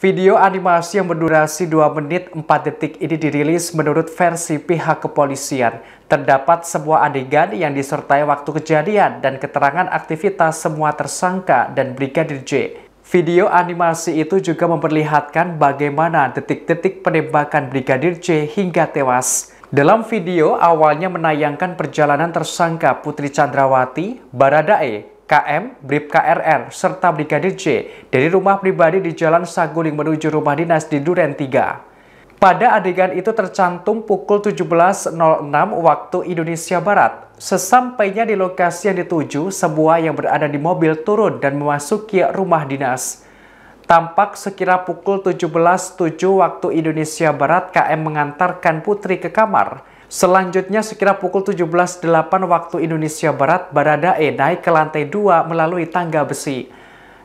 Video animasi yang berdurasi 2 menit 4 detik ini dirilis menurut versi pihak kepolisian. Terdapat sebuah adegan yang disertai waktu kejadian dan keterangan aktivitas semua tersangka dan Brigadir J. Video animasi itu juga memperlihatkan bagaimana detik-detik penembakan Brigadir J hingga tewas. Dalam video awalnya menayangkan perjalanan tersangka Putri Chandrawati, Baradae, KM, Brib KRR, serta Brigadir J dari rumah pribadi di Jalan Saguling menuju rumah dinas di Duren 3. Pada adegan itu tercantum pukul 17.06 waktu Indonesia Barat. Sesampainya di lokasi yang dituju, sebuah yang berada di mobil turun dan memasuki rumah dinas. Tampak sekira pukul 17.07 waktu Indonesia Barat, KM mengantarkan Putri ke kamar. Selanjutnya sekira pukul 17.08 waktu Indonesia Barat, Baradae naik ke lantai 2 melalui tangga besi.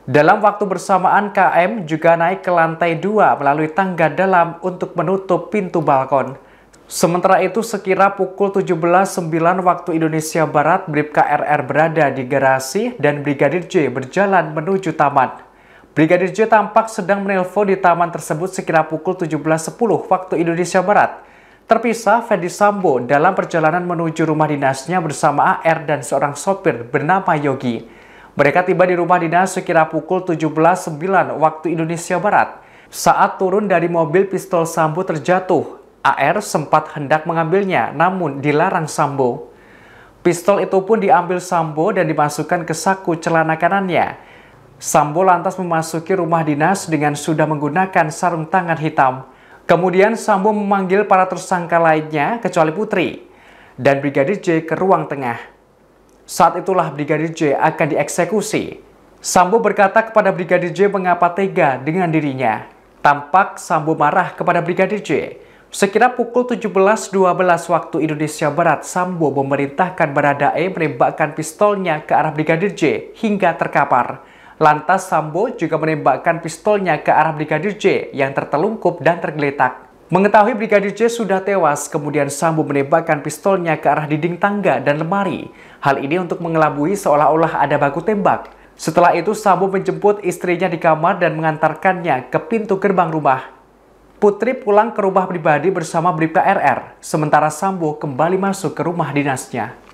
Dalam waktu bersamaan KM juga naik ke lantai 2 melalui tangga dalam untuk menutup pintu balkon. Sementara itu sekira pukul 17.09 waktu Indonesia Barat, Bripka RR berada di garasi dan Brigadir J berjalan menuju taman. Brigadir J tampak sedang menelpon di taman tersebut sekira pukul 17.10 waktu Indonesia Barat. Terpisah, Fendi Sambo dalam perjalanan menuju rumah dinasnya bersama AR dan seorang sopir bernama Yogi. Mereka tiba di rumah dinas sekira pukul 17.09 waktu Indonesia Barat. Saat turun dari mobil, pistol Sambo terjatuh. AR sempat hendak mengambilnya, namun dilarang Sambo. Pistol itu pun diambil Sambo dan dimasukkan ke saku celana kanannya. Sambo lantas memasuki rumah dinas dengan sudah menggunakan sarung tangan hitam. Kemudian Sambo memanggil para tersangka lainnya kecuali Putri dan Brigadir J ke ruang tengah. Saat itulah Brigadir J akan dieksekusi. Sambo berkata kepada Brigadir J mengapa tega dengan dirinya. Tampak Sambo marah kepada Brigadir J. Sekira pukul 17.12 waktu Indonesia Barat, Sambo memerintahkan Baradae menembakkan pistolnya ke arah Brigadir J hingga terkapar. Lantas Sambo juga menembakkan pistolnya ke arah Brigadir J yang tertelungkup dan tergeletak. Mengetahui Brigadir J sudah tewas, kemudian Sambo menembakkan pistolnya ke arah dinding tangga dan lemari. Hal ini untuk mengelabui seolah-olah ada baku tembak. Setelah itu Sambo menjemput istrinya di kamar dan mengantarkannya ke pintu gerbang rumah. Putri pulang ke rumah pribadi bersama Bribka RR, sementara Sambo kembali masuk ke rumah dinasnya.